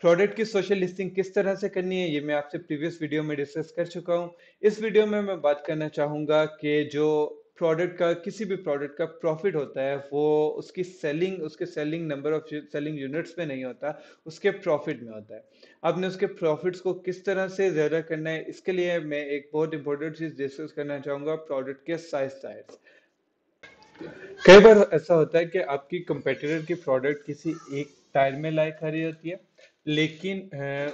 product की social listing किस तरह से करनी है ये मैं आपसे प्रीवियस वीडियो में डिस्कस कर चुका हूँ इस वीडियो में मैं बात करना चाहूंगा कि जो प्रोडक्ट का किसी भी प्रोडक्ट का प्रॉफिट होता है वो उसकी सेलिंग उसके selling number of selling units में नहीं होता उसके प्रॉफिट में होता है आपने उसके प्रॉफिट्स को किस तरह से ज़्यादा करना है इसके लिए मैं एक बहुत इंपॉर्टेंट चीज़ डिस्कस करना चाहूंगा प्रोडक्ट के साइज साइज कई बार ऐसा होता है कि आपकी कंपेटिटर की प्रोडक्ट किसी एक टायर में लाए खड़ी होती है लेकिन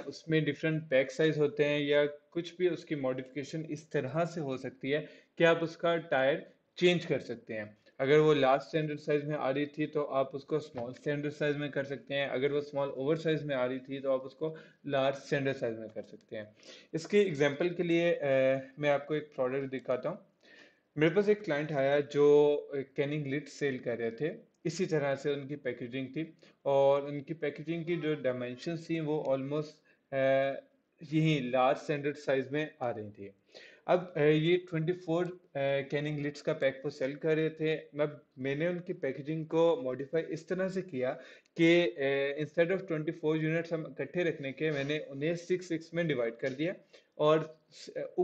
उसमें डिफरेंट पैक साइज होते हैं या कुछ भी उसकी मॉडिफिकेशन इस तरह से हो सकती है कि आप उसका टायर चेंज कर सकते हैं अगर वो लार्ज स्टैंडर्ड साइज में आ रही थी तो आप उसको स्मॉल स्टैंडर्ड साइज में कर सकते हैं अगर वो स्मॉल ओवर साइज में आ रही थी तो आप उसको लार्ज स्टैंडर्ड साइज में कर सकते हैं इसके एग्जाम्पल के लिए ए, मैं आपको एक प्रोडक्ट दिखाता हूँ मेरे पास एक क्लाइंट आया जो कैनिंग लिट सेल कर रहे थे इसी तरह से उनकी पैकेजिंग थी और उनकी पैकेजिंग की जो डायमेंशन थी वो ऑलमोस्ट यही लार्ज स्टैंडर्ड साइज में आ रही थी अब ये ट्वेंटी फोर कैनिंग लिट्स का पैक वो सेल कर रहे थे मैं मैंने उनकी पैकेजिंग को मॉडिफाई इस तरह से किया कि instead of twenty four units हम इकट्ठे रखने के मैंने उन्हें सिक्स सिक्स में डिवाइड कर दिया और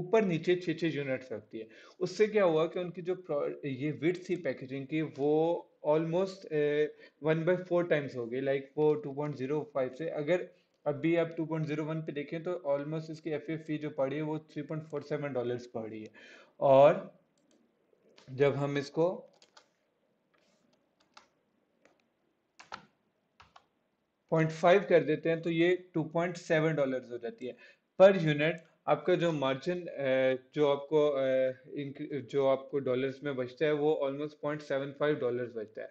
ऊपर नीचे छः छः यूनिट्स रख दिए उससे क्या हुआ कि उनकी जो ये विथ थी पैकेजिंग की वो almost one by four times हो गई लाइक वो टू पॉइंट जीरो फाइव से अगर अभी आप टू पॉइंट जीरो वन पर देखें तो ऑलमोस्ट इसकी एफ एफ फी जो पड़ी है वो three point four seven dollars पड़ी है और जब हम इसको पॉइंट फाइव कर देते हैं तो ये टू पॉइंट सेवन डॉलर हो जाती है पर यूनिट आपका जो मार्जिन जो आपको जो आपको डॉलर्स में बचता है वो almost point seven five dollar बचता है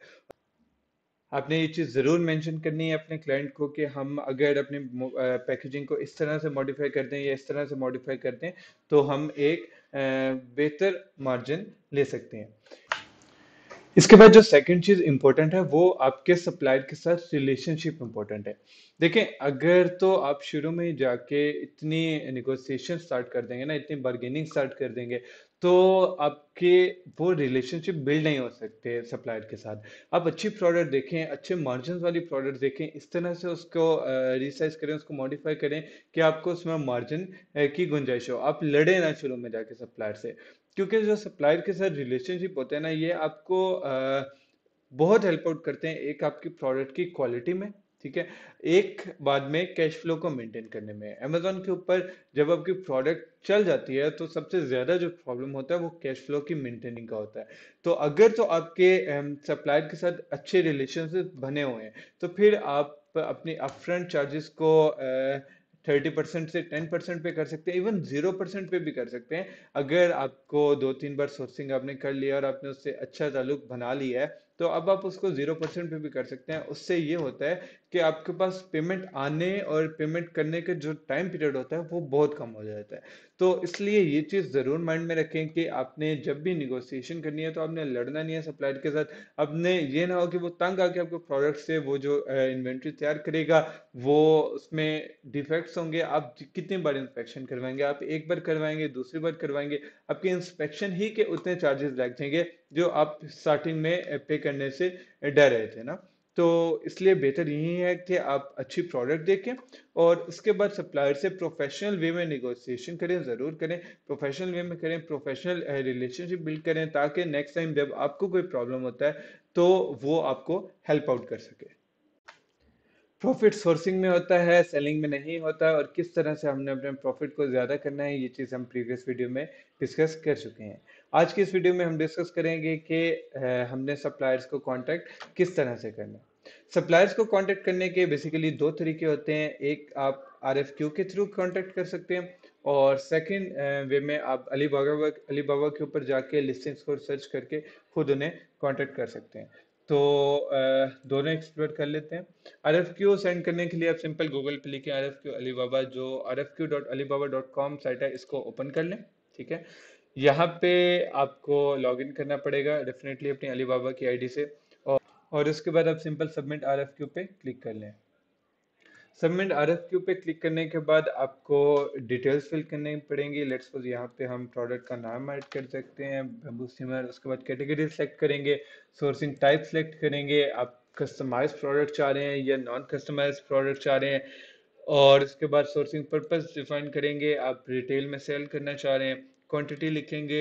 आपने ये चीज़ ज़रूर मेंशन करनी है अपने क्लाइंट को कि हम अगर अपने पैकेजिंग को इस तरह से मॉडिफाई कर दें या इस तरह से मॉडिफाई कर दें तो हम एक बेहतर मार्जिन ले सकते हैं इसके बाद जो सेकंड चीज इंपॉर्टेंट है वो आपके सप्लायर के साथ रिलेशनशिप इंपॉर्टेंट है देखें अगर तो आप शुरू में जाके इतनी निगोसिएशन स्टार्ट कर देंगे ना इतनी बार्गेनिंग स्टार्ट कर देंगे तो आपके वो रिलेशनशिप बिल्ड नहीं हो सकते सप्लायर के साथ आप अच्छी प्रोडक्ट देखें अच्छे मार्जिन वाली प्रोडक्ट देखें इस तरह से उसको रिसाइज करें उसको मॉडिफाई करें कि आपको उसमें मार्जिन की गुंजाइश हो आप लड़े ना शुरू में जाके सप्लायर से क्योंकि जो सप्लायर के साथ रिलेशनशिप होते हैं ना ये आपको बहुत हेल्प आउट करते हैं एक आपकी प्रोडक्ट की क्वालिटी में ठीक है एक बाद में कैश फ्लो को मेंटेन करने में अमेजोन के ऊपर जब आपकी प्रोडक्ट चल जाती है तो सबसे ज़्यादा जो प्रॉब्लम होता है वो कैश फ्लो की मेंटेनिंग का होता है तो अगर तो आपके सप्लायर के साथ अच्छे रिलेशनशिप बने हुए हैं तो फिर आप अपने अपफ्रंट चार्जेस को आ, थर्टी परसेंट से टेन परसेंट पे कर सकते हैं इवन जीरो परसेंट पे भी कर सकते हैं अगर आपको दो तीन बार सोर्सिंग आपने कर लिया और आपने उससे अच्छा ताल्लुक बना लिया है तो अब आप उसको जीरो परसेंट पे भी कर सकते हैं उससे ये होता है कि आपके पास पेमेंट आने और पेमेंट करने का जो टाइम पीरियड होता है वो बहुत कम हो जाता है तो इसलिए ये चीज़ ज़रूर माइंड में रखें कि आपने जब भी निगोसिएशन करनी है तो आपने लड़ना नहीं है सप्लायर के साथ आपने ये ना हो कि वो तंग आके आपको प्रोडक्ट से वो जो इन्वेंट्री तैयार करेगा वो उसमें डिफेक्ट्स होंगे आप कितनी बार इंस्पेक्शन करवाएंगे आप एक बार करवाएंगे दूसरी बार करवाएंगे आपके इंस्पेक्शन ही के उतने चार्जेस लग जाएंगे जो आप स्टार्टिंग में पे करने से डर रहे थे ना तो इसलिए बेहतर यही है कि आप अच्छी प्रोडक्ट देखें और उसके बाद सप्लायर से प्रोफेशनल वे में नेगोशिएशन करें ज़रूर करें प्रोफेशनल वे में करें प्रोफेशनल रिलेशनशिप बिल्ड करें ताकि नेक्स्ट टाइम जब आपको कोई प्रॉब्लम होता है तो वो आपको हेल्प आउट कर सके प्रॉफिट सोर्सिंग में होता है सेलिंग में नहीं होता है और किस तरह से हमने अपने प्रॉफिट को ज़्यादा करना है ये चीज़ हम प्रीवियस वीडियो में डिस्कस कर चुके हैं आज की इस वीडियो में हम डिस्कस करेंगे कि हमने सप्लायर्स को कांटेक्ट किस तरह से करना सप्लायर्स को कांटेक्ट करने के बेसिकली दो तरीके होते हैं एक आप आर के थ्रू कांटेक्ट कर सकते हैं और सेकंड वे में आप अली बाबा अली बाबा के ऊपर जाके लिस्टिंग्स को सर्च करके खुद उन्हें कॉन्टेक्ट कर सकते हैं तो दोनों एक्सप्लोर कर लेते हैं आर एफ क्यू सेंड करने के लिए आप सिंपल गूगल पे लिखें R F Q Alibaba जो R F Q dot Alibaba dot com site है इसको ओपन कर लें ठीक है यहाँ पे आपको लॉगिन करना पड़ेगा डेफिनेटली अपनी अलीबाबा की आईडी से और और उसके बाद आप सिंपल सबमिट आरएफक्यू पे क्लिक कर लें सबमिट आरएफक्यू पे क्लिक करने के बाद आपको डिटेल्स फिल करनी पड़ेंगी लेट्स सपोज यहाँ पे हम प्रोडक्ट का नाम ऐड कर सकते हैं बम्बू सिमर उसके बाद कैटेगरी सेलेक्ट करेंगे सोर्सिंग टाइप सेलेक्ट करेंगे आप कस्टमाइज प्रोडक्ट चाह रहे हैं या नॉन कस्टमाइज प्रोडक्ट चाह रहे हैं और उसके बाद सोर्सिंग पर्पस डिफाइन करेंगे आप रिटेल में सेल करना चाह रहे हैं क्वांटिटी लिखेंगे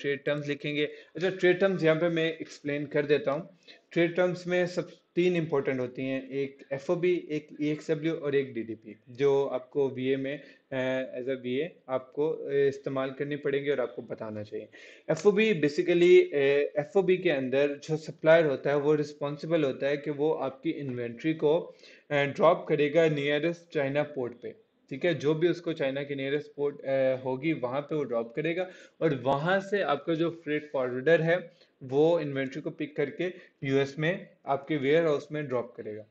ट्रेड टर्म्स लिखेंगे अच्छा ट्रेड टर्म्स यहाँ पे मैं एक्सप्लेन कर देता हूँ ट्रेड टर्म्स में सब तीन इंपॉर्टेंट होती हैं एक एफ एक ई e और एक डी जो आपको वी में एज अ वी आपको इस्तेमाल करनी पड़ेंगी और आपको बताना चाहिए एफ बेसिकली एफ के अंदर जो सप्लायर होता है वो रिस्पॉन्सिबल होता है कि वो आपकी इन्वेंट्री को ड्रॉप करेगा नियरेस्ट चाइना पोर्ट पे ठीक है जो भी उसको चाइना की नियरेस्ट पोर्ट होगी वहां पे वो ड्रॉप करेगा और वहां से आपका जो फ्रेट फॉरवर्डर है वो इन्वेंट्री को पिक करके यूएस में आपके वेयर हाउस में ड्रॉप करेगा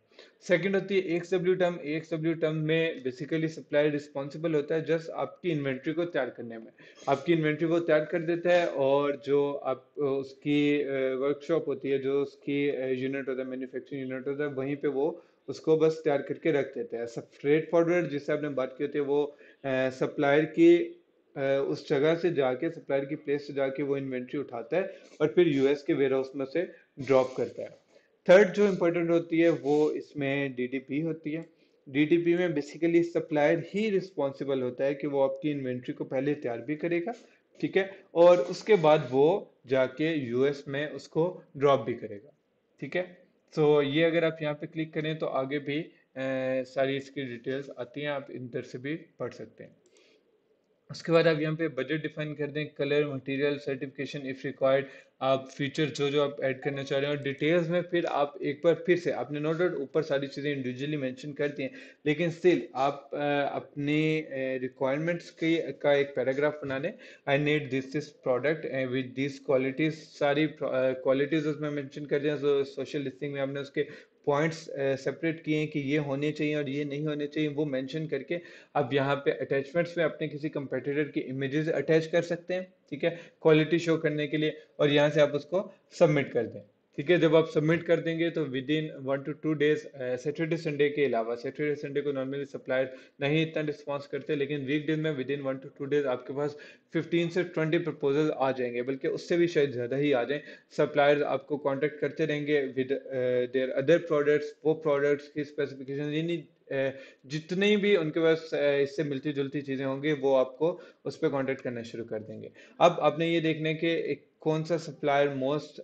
सेकंड होती है X W term X W term में बेसिकली सप्लायर रिस्पॉन्सिबल होता है जस्ट आपकी इन्वेंट्री को तैयार करने में आपकी इन्वेंट्री वो तैयार कर देता है और जो आप उसकी वर्कशॉप होती है जो उसकी यूनिट होता है मैन्युफैक्चरिंग यूनिट होता है वहीं पे वो उसको बस तैयार करके रख देते हैं सब फ्रेट फॉरवर्ड जिससे आपने बात की होती है वो सप्लायर की उस जगह से जाके सप्लायर की प्लेस से जाके वो इन्वेंट्री उठाता है और फिर यूएस के वेयर हाउस में से ड्रॉप करता है थर्ड जो इम्पोर्टेंट होती है वो इसमें डीडीपी होती है डीडीपी में बेसिकली सप्लायर ही रिस्पॉन्सिबल होता है कि वो आपकी इन्वेंट्री को पहले तैयार भी करेगा ठीक है और उसके बाद वो जाके यूएस में उसको ड्रॉप भी करेगा ठीक है तो ये अगर आप यहाँ पे क्लिक करें तो आगे भी ए, सारी इसकी डिटेल्स आती हैं आप इधर से भी पढ़ सकते हैं उसके बाद आप यहाँ पे बजट डिफाइन कर दें colour material certification if required आप फीचर जो जो आप ऐड करना चाह रहे हैं और डिटेल्स में फिर आप एक बार फिर से आपने नोट आउट ऊपर सारी चीज़ें इंडिविजुअली मेंशन कर दी हैं लेकिन स्टिल आप अपने रिक्वायरमेंट्स के का एक पैराग्राफ बना लें I need this this product with this qualities सारी क्वालिटीज उसमें मेंशन कर दें सोशल लिस्टिंग में आपने उसके पॉइंट्स सेपरेट uh, किए हैं कि ये होने चाहिए और ये नहीं होने चाहिए वो मेंशन करके आप यहाँ पे अटैचमेंट्स में अपने किसी कंपेटिटर की इमेजेस अटैच कर सकते हैं ठीक है क्वालिटी शो करने के लिए और यहाँ से आप उसको सबमिट कर दें ठीक है जब आप सबमिट कर देंगे तो within one to two days Saturday Sunday के अलावा सैटरडे संडे को नॉर्मली सप्लायर नहीं इतना रिस्पॉन्स करते लेकिन वीकडेज में within one to two days आपके पास फिफ्टीन से ट्वेंटी प्रपोजल आ जाएंगे बल्कि उससे भी शायद ज़्यादा ही आ जाए सप्लायर्स आपको कॉन्टेक्ट करते रहेंगे विद देयर अदर प्रोडक्ट्स वो प्रोडक्ट्स की स्पेसिफिकेशन यानी जितने भी उनके पास इससे मिलती जुलती चीज़ें होंगी वो आपको उस पर कॉन्टेक्ट करना शुरू कर देंगे अब आपने ये देखना है कि कौन सा सप्लायर मोस्ट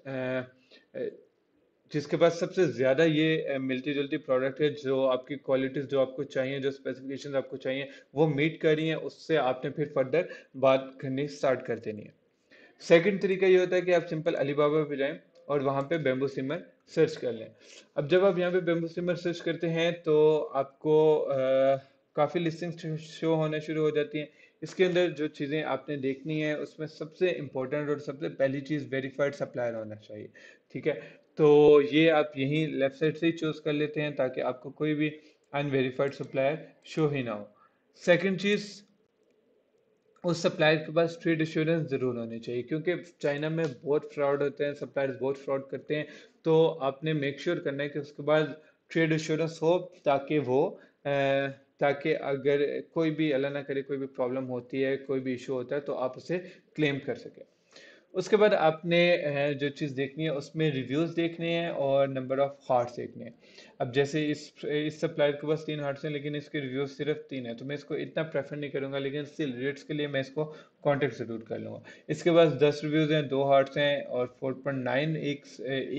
जिसके पास सबसे ज़्यादा ये मिलती जुलती प्रोडक्ट है जो आपकी क्वालिटीज़ जो आपको चाहिए जो स्पेसिफिकेशन आपको चाहिए वो मीट कर रही हैं उससे आपने फिर फर्दर बात करनी स्टार्ट कर देनी है सेकंड तरीका ये होता है कि आप सिंपल अलीबाबा पे जाएं और वहाँ पे बेम्बू सिमर सर्च कर लें अब जब आप यहाँ पे बेम्बू सिमर सर्च करते हैं तो आपको काफ़ी लिस्टिंग शो होना शुरू हो जाती हैं इसके अंदर जो चीज़ें आपने देखनी है उसमें सबसे इम्पोर्टेंट और सबसे पहली चीज़ वेरीफाइड सप्लायर होना चाहिए ठीक है तो ये आप यहीं लेफ्ट साइड से ही चूज़ कर लेते हैं ताकि आपको कोई भी अनवेरीफाइड सप्लायर शो ही ना हो सेकेंड चीज़ उस सप्लायर के पास ट्रेड इश्योरेंस ज़रूर होनी चाहिए क्योंकि चाइना में बहुत फ्रॉड होते हैं सप्लायर्स बहुत फ्रॉड करते हैं तो आपने मेक श्योर sure करना है कि उसके बाद ट्रेड इश्योरेंस हो ताकि वो आ, ताकि अगर कोई भी अल्लाह ना करे कोई भी प्रॉब्लम होती है कोई भी इशू होता है तो आप उसे क्लेम कर सकें उसके बाद आपने जो चीज़ देखनी है उसमें रिव्यूज़ देखने हैं और नंबर ऑफ़ हार्ट्स देखने हैं अब जैसे इस इस सप्लायर के पास तीन हार्ट्स हैं लेकिन इसके रिव्यूज़ सिर्फ तीन है तो मैं इसको इतना प्रेफर नहीं करूँगा लेकिन स्टिल रेट्स के लिए मैं इसको कॉन्टेक्ट ज़रूर कर लूँगा इसके पास दस रिव्यूज़ हैं दो हार्ट्स हैं और फोर पॉइंट नाइन एक,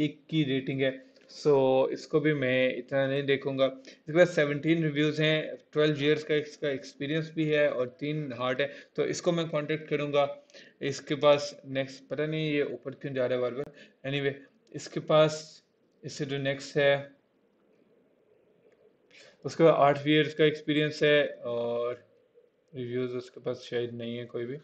एक की रेटिंग है सो so, इसको भी मैं इतना नहीं देखूंगा इसके पास सेवनटीन रिव्यूज़ हैं ट्वेल्व ईयर्स का इसका एक्सपीरियंस भी है और तीन हार्ट है तो इसको मैं कॉन्टेक्ट करूंगा इसके पास नेक्स्ट पता नहीं ये ऊपर क्यों जा रहा है बार बार वे इसके पास इससे जो नेक्स्ट है उसके बाद आठ ईयर्स का एक्सपीरियंस है और रिव्यूज़ उसके पास शायद नहीं है कोई भी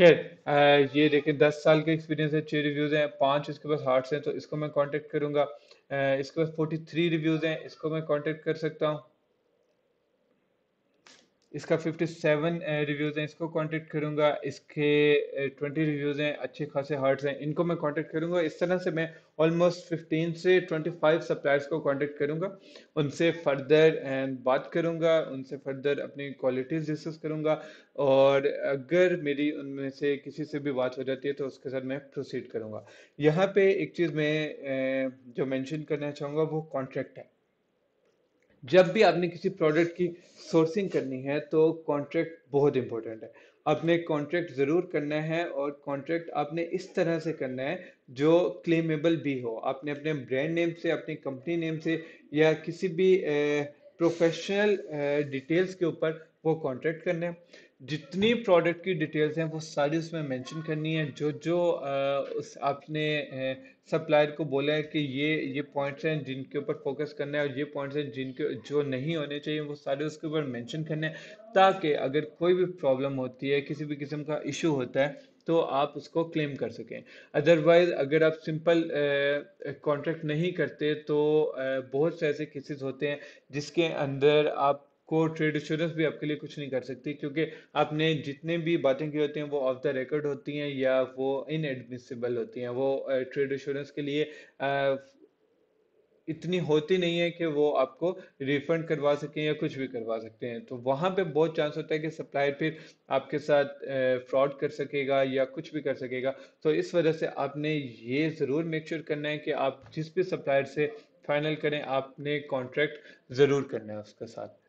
खैर ये देखिए दस साल के एक्सपीरियंस है छः रिव्यूज़ हैं पाँच इसके पास हार्ट्स हैं तो इसको मैं कांटेक्ट करूँगा इसके पास फोर्टी थ्री रिव्यूज़ हैं इसको मैं कांटेक्ट कर सकता हूँ इसका 57 रिव्यूज़ uh, हैं इसको कांटेक्ट करूँगा इसके 20 uh, रिव्यूज़ हैं अच्छे खासे हार्ट्स हैं इनको मैं कांटेक्ट करूँगा इस तरह से मैं ऑलमोस्ट 15 से 25 सप्लायर्स को कांटेक्ट करूँगा उनसे फर्दर uh, बात करूँगा उनसे फर्दर अपनी क्वालिटीज़ डिस्कस करूँगा और अगर मेरी उनमें से किसी से भी बात हो जाती है तो उसके साथ मैं प्रोसीड करूँगा यहाँ पर एक चीज़ मैं जो मैंशन करना चाहूँगा वो कॉन्ट्रैक्ट है जब भी आपने किसी प्रोडक्ट की सोर्सिंग करनी है तो कॉन्ट्रैक्ट बहुत इंपॉर्टेंट है आपने कॉन्ट्रैक्ट ज़रूर करना है और कॉन्ट्रैक्ट आपने इस तरह से करना है जो क्लेमेबल भी हो आपने अपने ब्रांड नेम से अपनी कंपनी नेम से या किसी भी प्रोफेशनल डिटेल्स के ऊपर वो कॉन्ट्रैक्ट करना है जितनी प्रोडक्ट की डिटेल्स हैं वो सारी उसमें मेंशन करनी है जो जो आ, उस आपने सप्लायर को बोला है कि ये ये पॉइंट्स हैं जिनके ऊपर फोकस करना है और ये पॉइंट्स हैं जिनके जो नहीं होने चाहिए वो सारे उसके ऊपर मेंशन करने हैं ताकि अगर कोई भी प्रॉब्लम होती है किसी भी किस्म का इशू होता है तो आप उसको क्लेम कर सकें अदरवाइज़ अगर आप सिंपल कॉन्ट्रैक्ट नहीं करते तो बहुत से ऐसे केसेस होते हैं जिसके अंदर आप को ट्रेड इंश्योरेंस भी आपके लिए कुछ नहीं कर सकती क्योंकि आपने जितने भी बातें की होती हैं वो ऑफ द रिकॉर्ड होती हैं या वो इनएडमिसिबल होती हैं वो ट्रेड इंश्योरेंस के लिए इतनी होती नहीं है कि वो आपको रिफंड करवा सकें या कुछ भी करवा सकते हैं तो वहाँ पे बहुत चांस होता है कि सप्लायर फिर आपके साथ फ्रॉड कर सकेगा या कुछ भी कर सकेगा तो इस वजह से आपने ये ज़रूर मेक श्योर करना है कि आप जिस भी सप्लायर से फाइनल करें आपने कॉन्ट्रैक्ट ज़रूर करना है उसके साथ